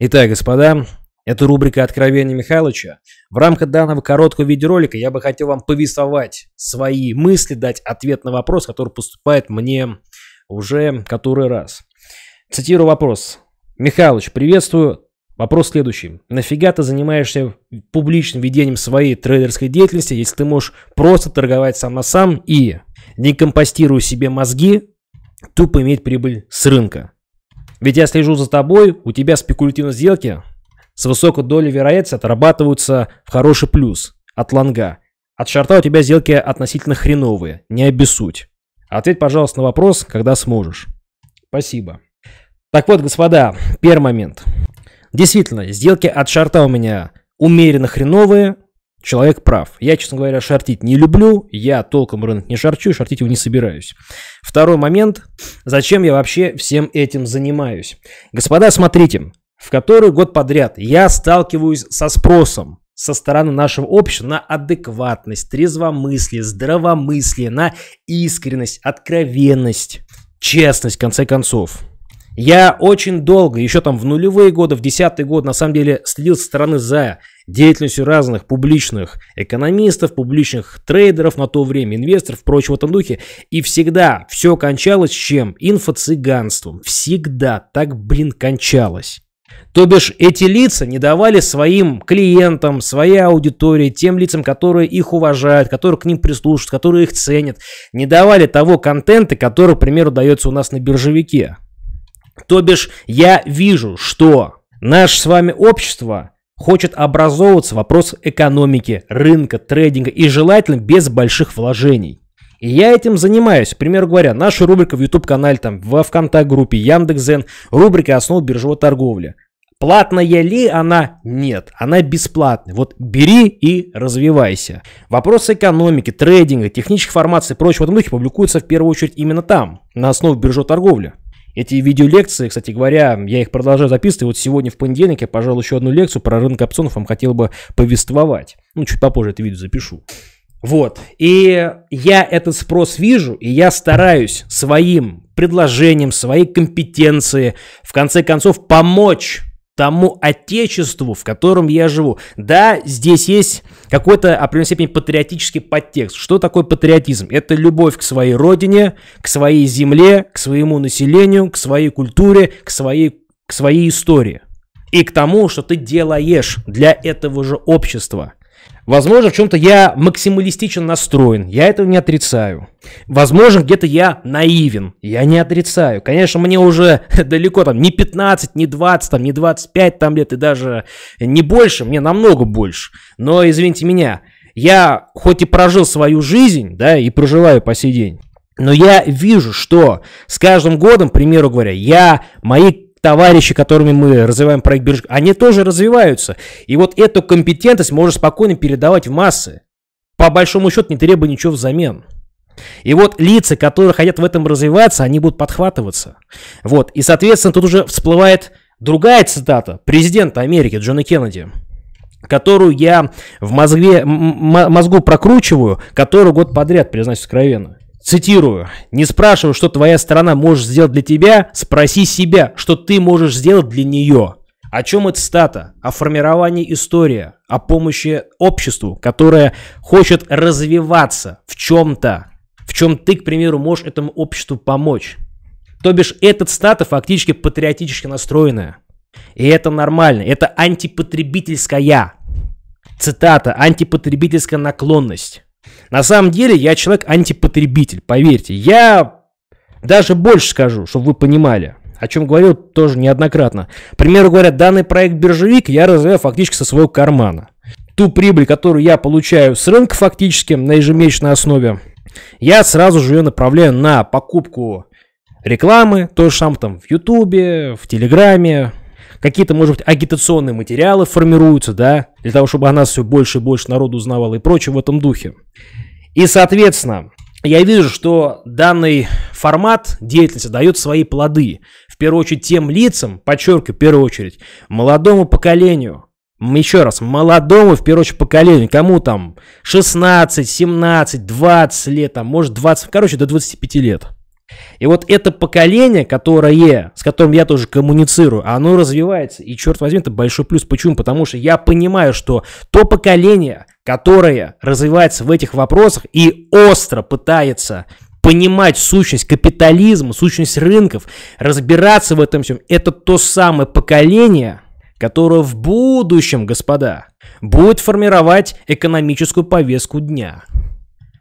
Итак, господа, это рубрика «Откровения Михайловича». В рамках данного короткого видеоролика я бы хотел вам повествовать свои мысли, дать ответ на вопрос, который поступает мне уже который раз. Цитирую вопрос. «Михайлович, приветствую. Вопрос следующий. Нафига ты занимаешься публичным ведением своей трейдерской деятельности, если ты можешь просто торговать сам на сам и, не компостируя себе мозги, тупо иметь прибыль с рынка?» Ведь я слежу за тобой, у тебя спекулятивные сделки с высокой долей вероятности отрабатываются в хороший плюс от лонга. От шарта у тебя сделки относительно хреновые, не обессудь. Ответь, пожалуйста, на вопрос, когда сможешь. Спасибо. Так вот, господа, первый момент. Действительно, сделки от шарта у меня умеренно хреновые, Человек прав. Я, честно говоря, шортить не люблю, я толком рынок не шарчу и шортить его не собираюсь. Второй момент. Зачем я вообще всем этим занимаюсь? Господа, смотрите, в который год подряд я сталкиваюсь со спросом со стороны нашего общества на адекватность, трезвомыслие, здравомыслие, на искренность, откровенность, честность, в конце концов. Я очень долго, еще там в нулевые годы, в десятый год, на самом деле, следил со стороны за деятельностью разных публичных экономистов, публичных трейдеров на то время, инвесторов, прочего в этом духе. И всегда все кончалось чем? Инфо-цыганством. Всегда так, блин, кончалось. То бишь эти лица не давали своим клиентам, своей аудитории, тем лицам, которые их уважают, которые к ним прислушиваются, которые их ценят, не давали того контента, который, к примеру, дается у нас на биржевике. То бишь, я вижу, что наше с вами общество хочет образовываться вопрос экономики, рынка, трейдинга и желательно без больших вложений. И я этим занимаюсь. К примеру говоря, наша рубрика в YouTube-канале, там, во ВКонтакт-группе, Яндекс.Зен, рубрика «Основа биржевой торговли». Платная ли она? Нет, она бесплатная. Вот бери и развивайся. Вопросы экономики, трейдинга, технических формаций и прочего в духе публикуются в первую очередь именно там, на основе биржевой торговли. Эти видеолекции, кстати говоря, я их продолжаю записывать. И вот сегодня в понедельник я, пожалуй, еще одну лекцию про рынок опционов вам хотел бы повествовать. Ну, чуть попозже это видео запишу. Вот. И я этот спрос вижу, и я стараюсь своим предложением, своей компетенции, в конце концов, помочь тому отечеству, в котором я живу. Да, здесь есть какой-то, определенной а, степени, патриотический подтекст. Что такое патриотизм? Это любовь к своей родине, к своей земле, к своему населению, к своей культуре, к своей, к своей истории. И к тому, что ты делаешь для этого же общества. Возможно, в чем-то я максималистично настроен, я этого не отрицаю. Возможно, где-то я наивен, я не отрицаю. Конечно, мне уже далеко там не 15, не 20, там, не 25 там лет и даже не больше, мне намного больше. Но, извините меня, я хоть и прожил свою жизнь, да, и проживаю по сей день, но я вижу, что с каждым годом, к примеру говоря, я, мои товарищи, которыми мы развиваем проект биржи, они тоже развиваются. И вот эту компетентность можно спокойно передавать в массы. По большому счету, не требуя ничего взамен. И вот лица, которые хотят в этом развиваться, они будут подхватываться. Вот. И, соответственно, тут уже всплывает другая цитата президента Америки Джона Кеннеди которую я в мозге, мозгу прокручиваю, которую год подряд, признаюсь откровенно. Цитирую. «Не спрашивай, что твоя страна может сделать для тебя, спроси себя, что ты можешь сделать для нее». О чем эта стата? О формировании истории, о помощи обществу, которое хочет развиваться в чем-то, в чем ты, к примеру, можешь этому обществу помочь. То бишь, этот стата фактически патриотически настроенная. И это нормально, это антипотребительская, цитата, антипотребительская наклонность. На самом деле я человек антипотребитель, поверьте. Я даже больше скажу, чтобы вы понимали, о чем говорил тоже неоднократно. К примеру говоря, данный проект «Биржевик» я развиваю фактически со своего кармана. Ту прибыль, которую я получаю с рынка фактически на ежемесячной основе, я сразу же ее направляю на покупку рекламы, то же самое там в Ютубе, в Телеграме, какие-то, может быть, агитационные материалы формируются, да, для того, чтобы она все больше и больше народу узнавало и прочее в этом духе. И, соответственно, я вижу, что данный формат деятельности дает свои плоды. В первую очередь тем лицам, подчеркиваю, в первую очередь, молодому поколению, еще раз, молодому, в первую очередь, поколению, кому там 16, 17, 20 лет, там, может 20, короче, до 25 лет. И вот это поколение, которое, с которым я тоже коммуницирую, оно развивается. И, черт возьми, это большой плюс. Почему? Потому что я понимаю, что то поколение, которое развивается в этих вопросах и остро пытается понимать сущность капитализма, сущность рынков, разбираться в этом всем, это то самое поколение, которое в будущем, господа, будет формировать экономическую повестку дня.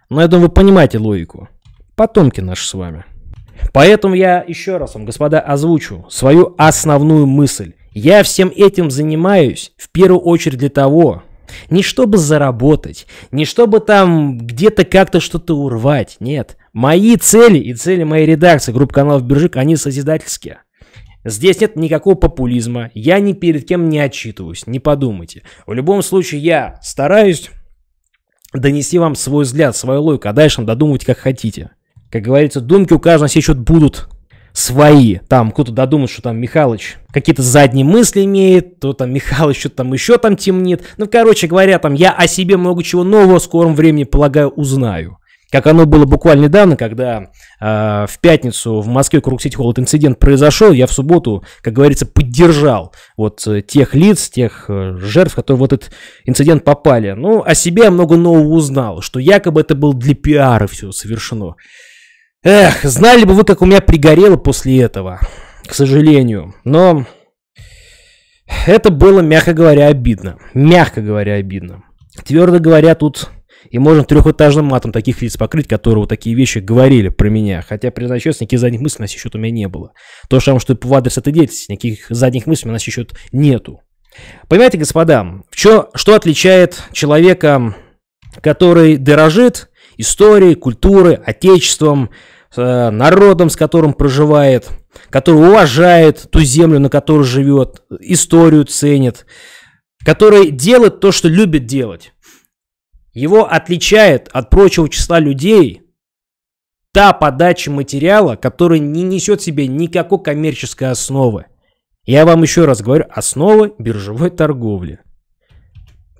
Но я думаю, вы понимаете логику. Потомки наши с вами. Поэтому я еще раз вам, господа, озвучу свою основную мысль. Я всем этим занимаюсь в первую очередь для того, не чтобы заработать, не чтобы там где-то как-то что-то урвать, нет. Мои цели и цели моей редакции группы каналов Биржик, они созидательские. Здесь нет никакого популизма, я ни перед кем не отчитываюсь, не подумайте. В любом случае я стараюсь донести вам свой взгляд, свою логику, а дальше додумывайте, как хотите. Как говорится, думки у каждого все еще будут свои. Там кто-то додумал, что там Михалыч какие-то задние мысли имеет, то там Михалыч что-то там еще там темнит. Ну, короче говоря, там я о себе много чего нового в скором времени, полагаю, узнаю. Как оно было буквально недавно, когда э, в пятницу в Москве круг сети холод инцидент произошел, я в субботу, как говорится, поддержал вот э, тех лиц, тех э, жертв, которые в этот инцидент попали. Ну, о себе я много нового узнал, что якобы это было для пиара все совершено. Эх, знали бы вы, как у меня пригорело после этого. К сожалению. Но это было, мягко говоря, обидно. Мягко говоря, обидно. Твердо говоря, тут и можно трехэтажным матом таких лиц покрыть, которые вот такие вещи говорили про меня. Хотя, признаюсь честно, никаких задних мыслей на сей счет у меня не было. То же самое, что и в адрес этой деятельности, никаких задних мыслей на сей счет нету. Понимаете, господа, в чё, что отличает человека, который дорожит историей, культурой, отечеством, Э, народом, с которым проживает, который уважает ту землю, на которой живет, историю ценит, который делает то, что любит делать. Его отличает от прочего числа людей та подача материала, которая не несет в себе никакой коммерческой основы. Я вам еще раз говорю, основа биржевой торговли.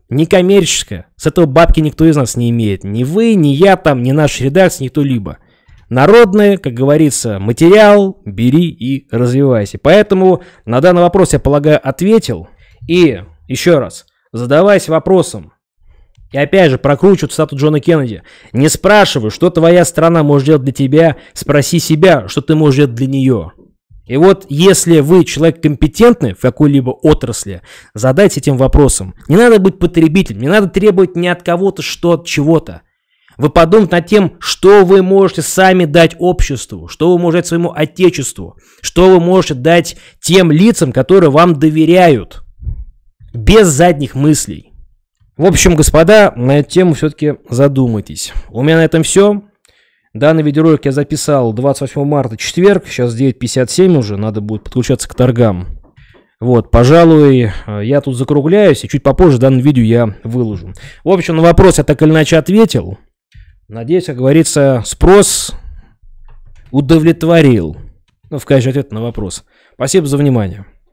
Некоммерческая. С этого бабки никто из нас не имеет. Ни вы, ни я там, ни наш редакс, никто либо народное, как говорится, материал, бери и развивайся. Поэтому на данный вопрос, я полагаю, ответил. И еще раз, задавайся вопросом. И опять же, прокручу цитату Джона Кеннеди. «Не спрашивай, что твоя страна может делать для тебя, спроси себя, что ты можешь делать для нее». И вот если вы человек компетентный в какой-либо отрасли, задайте этим вопросом. Не надо быть потребителем, не надо требовать ни от кого-то что-то, чего-то. Вы подумайте над тем, что вы можете сами дать обществу, что вы можете дать своему отечеству, что вы можете дать тем лицам, которые вам доверяют, без задних мыслей. В общем, господа, на эту тему все-таки задумайтесь. У меня на этом все. Данный видеоролик я записал 28 марта, четверг, сейчас 9.57 уже, надо будет подключаться к торгам. Вот, пожалуй, я тут закругляюсь, и чуть попозже данное видео я выложу. В общем, на вопрос я так или иначе ответил. Надеюсь, как говорится, спрос удовлетворил. Ну, в качестве ответа на вопрос. Спасибо за внимание.